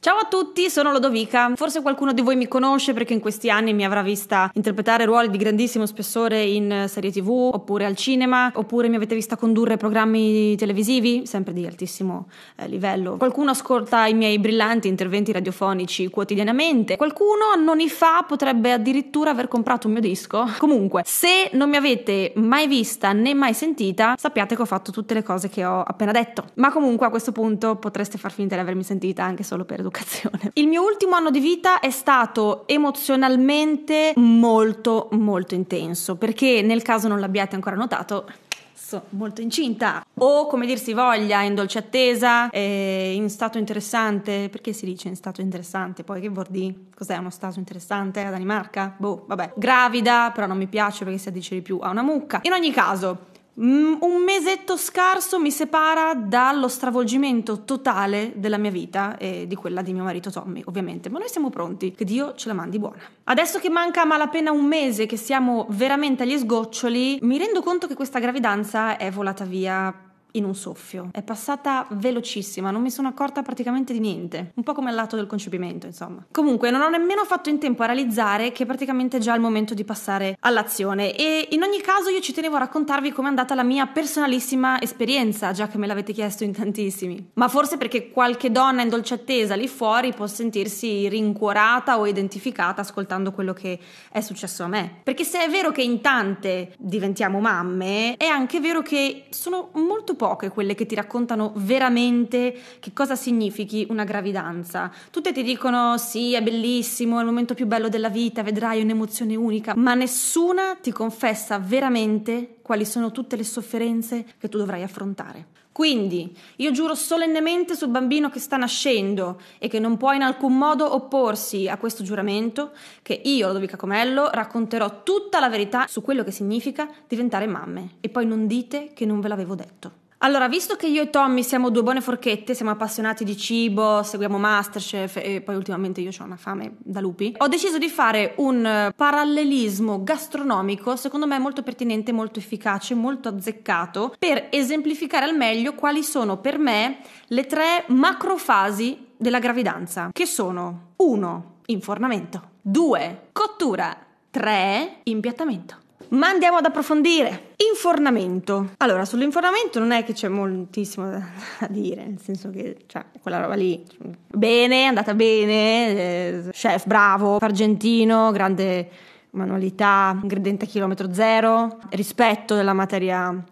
Ciao a tutti, sono Lodovica. Forse qualcuno di voi mi conosce perché in questi anni mi avrà vista interpretare ruoli di grandissimo spessore in serie TV, oppure al cinema, oppure mi avete vista condurre programmi televisivi, sempre di altissimo eh, livello. Qualcuno ascolta i miei brillanti interventi radiofonici quotidianamente, qualcuno anni fa potrebbe addirittura aver comprato un mio disco. Comunque, se non mi avete mai vista né mai sentita, sappiate che ho fatto tutte le cose che ho appena detto. Ma comunque a questo punto potreste far finta di avermi sentita anche solo per due l'educazione. Il mio ultimo anno di vita è stato emozionalmente molto molto intenso perché nel caso non l'abbiate ancora notato sono molto incinta o come dir si voglia in dolce attesa eh, in stato interessante perché si dice in stato interessante poi che vuol dire cos'è uno stato interessante a Danimarca boh vabbè gravida però non mi piace perché si addice di più a una mucca in ogni caso Mm, un mesetto scarso mi separa dallo stravolgimento totale della mia vita e di quella di mio marito Tommy, ovviamente, ma noi siamo pronti, che Dio ce la mandi buona. Adesso che manca a malapena un mese, che siamo veramente agli sgoccioli, mi rendo conto che questa gravidanza è volata via in un soffio. È passata velocissima, non mi sono accorta praticamente di niente. Un po' come al lato del concepimento, insomma. Comunque, non ho nemmeno fatto in tempo a realizzare che praticamente è già il momento di passare all'azione. E in ogni caso, io ci tenevo a raccontarvi com'è andata la mia personalissima esperienza, già che me l'avete chiesto in tantissimi. Ma forse perché qualche donna in dolce attesa lì fuori può sentirsi rincuorata o identificata ascoltando quello che è successo a me. Perché se è vero che in tante diventiamo mamme, è anche vero che sono molto poche quelle che ti raccontano veramente che cosa significhi una gravidanza. Tutte ti dicono sì, è bellissimo, è il momento più bello della vita, vedrai un'emozione unica, ma nessuna ti confessa veramente quali sono tutte le sofferenze che tu dovrai affrontare. Quindi io giuro solennemente sul bambino che sta nascendo e che non può in alcun modo opporsi a questo giuramento che io, Lodovica Comello, racconterò tutta la verità su quello che significa diventare mamme e poi non dite che non ve l'avevo detto. Allora, visto che io e Tommy siamo due buone forchette, siamo appassionati di cibo, seguiamo Masterchef e poi ultimamente io ho una fame da lupi, ho deciso di fare un eh, parallelismo gastronomico, secondo me molto pertinente, molto efficace, molto azzeccato, per esemplificare al meglio quali sono per me le tre macrofasi della gravidanza, che sono 1. Infornamento, 2. Cottura, 3. Impiattamento ma andiamo ad approfondire. Infornamento. Allora, sull'infornamento non è che c'è moltissimo da, da dire, nel senso che, cioè, quella roba lì, bene, è andata bene, eh, chef bravo, argentino, grande manualità, ingrediente a chilometro zero, rispetto della materia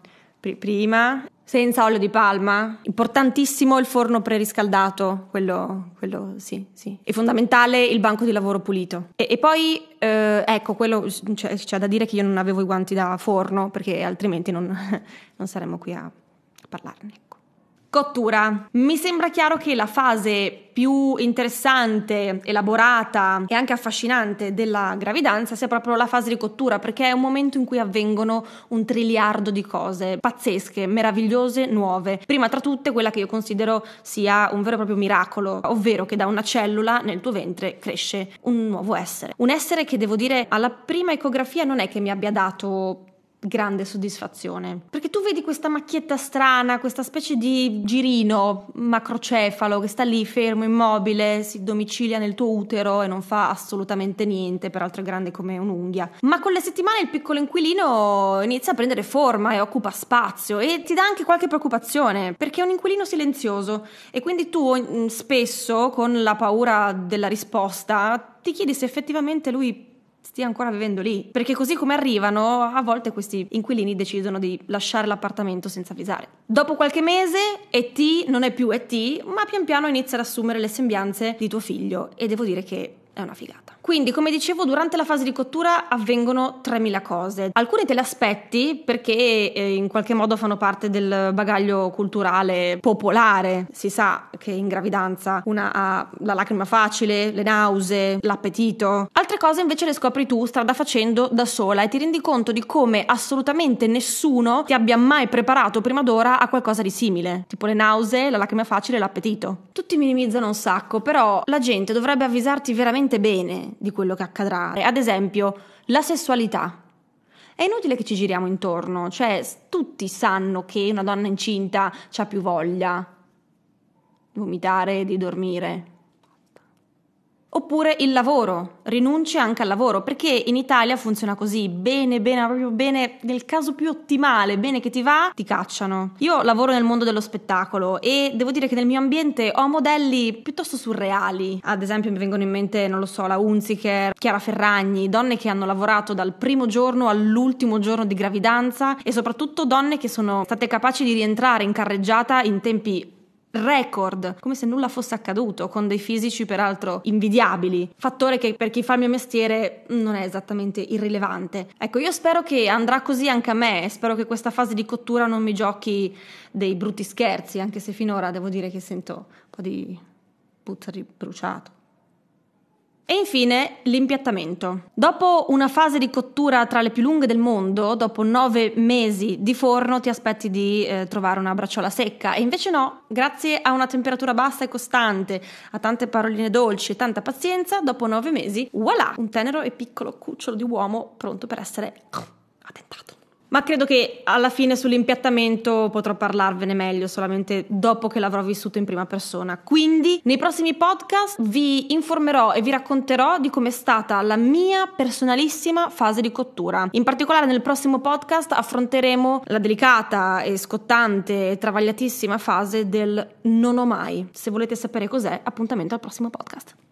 prima, senza olio di palma. Importantissimo il forno preriscaldato, quello, quello sì, sì. E fondamentale il banco di lavoro pulito. E, e poi, eh, ecco, quello c'è, cioè, c'è, da dire che io non avevo i guanti da forno, perché altrimenti non, non saremmo qui a parlarne. Cottura. Mi sembra chiaro che la fase più interessante, elaborata e anche affascinante della gravidanza sia proprio la fase di cottura, perché è un momento in cui avvengono un triliardo di cose pazzesche, meravigliose, nuove. Prima tra tutte quella che io considero sia un vero e proprio miracolo, ovvero che da una cellula nel tuo ventre cresce un nuovo essere. Un essere che devo dire alla prima ecografia non è che mi abbia dato grande soddisfazione. Perché tu vedi questa macchietta strana, questa specie di girino macrocefalo che sta lì fermo, immobile, si domicilia nel tuo utero e non fa assolutamente niente, peraltro è grande come un'unghia. Ma con le settimane il piccolo inquilino inizia a prendere forma e occupa spazio e ti dà anche qualche preoccupazione, perché è un inquilino silenzioso e quindi tu mm, spesso con la paura della risposta ti chiedi se effettivamente lui stia ancora vivendo lì. Perché così come arrivano, a volte questi inquilini decidono di lasciare l'appartamento senza avvisare. Dopo qualche mese, E.T. non è più E.T., ma pian piano inizia ad assumere le sembianze di tuo figlio. E devo dire che è una figata. Quindi, come dicevo, durante la fase di cottura avvengono 3000 cose. Alcune te le aspetti perché eh, in qualche modo fanno parte del bagaglio culturale popolare. Si sa che in gravidanza una ha la lacrima facile, le nausee, l'appetito. Altre cose invece le scopri tu strada facendo da sola e ti rendi conto di come assolutamente nessuno ti abbia mai preparato prima d'ora a qualcosa di simile, tipo le nausee, la lacrima facile e l'appetito. Tutti minimizzano un sacco, però la gente dovrebbe avvisarti veramente veramente bene di quello che accadrà. Ad esempio, la sessualità. È inutile che ci giriamo intorno, cioè tutti sanno che una donna incinta ha più voglia di vomitare, di dormire, Oppure il lavoro, rinunci anche al lavoro, perché in Italia funziona così, bene, bene, proprio bene, nel caso più ottimale, bene che ti va, ti cacciano. Io lavoro nel mondo dello spettacolo e devo dire che nel mio ambiente ho modelli piuttosto surreali. Ad esempio mi vengono in mente, non lo so, la Hunziker, Chiara Ferragni, donne che hanno lavorato dal primo giorno all'ultimo giorno di gravidanza e soprattutto donne che sono state capaci di rientrare in carreggiata in tempi record, come se nulla fosse accaduto, con dei fisici peraltro invidiabili, fattore che per chi fa il mio mestiere non è esattamente irrilevante. Ecco, io spero che andrà così anche a me, spero che questa fase di cottura non mi giochi dei brutti scherzi, anche se finora devo dire che sento un po' di puzza di bruciato. E infine l'impiattamento. Dopo una fase di cottura tra le più lunghe del mondo, dopo nove mesi di forno ti aspetti di eh, trovare una bracciola secca e invece no, grazie a una temperatura bassa e costante, a tante paroline dolci e tanta pazienza, dopo nove mesi, voilà, un tenero e piccolo cucciolo di uomo pronto per essere oh, attentato. Ma credo che alla fine sull'impiattamento potrò parlarvene meglio solamente dopo che l'avrò vissuto in prima persona. Quindi nei prossimi podcast vi informerò e vi racconterò di com'è stata la mia personalissima fase di cottura. In particolare nel prossimo podcast affronteremo la delicata e scottante e travagliatissima fase del non ho mai. Se volete sapere cos'è, appuntamento al prossimo podcast.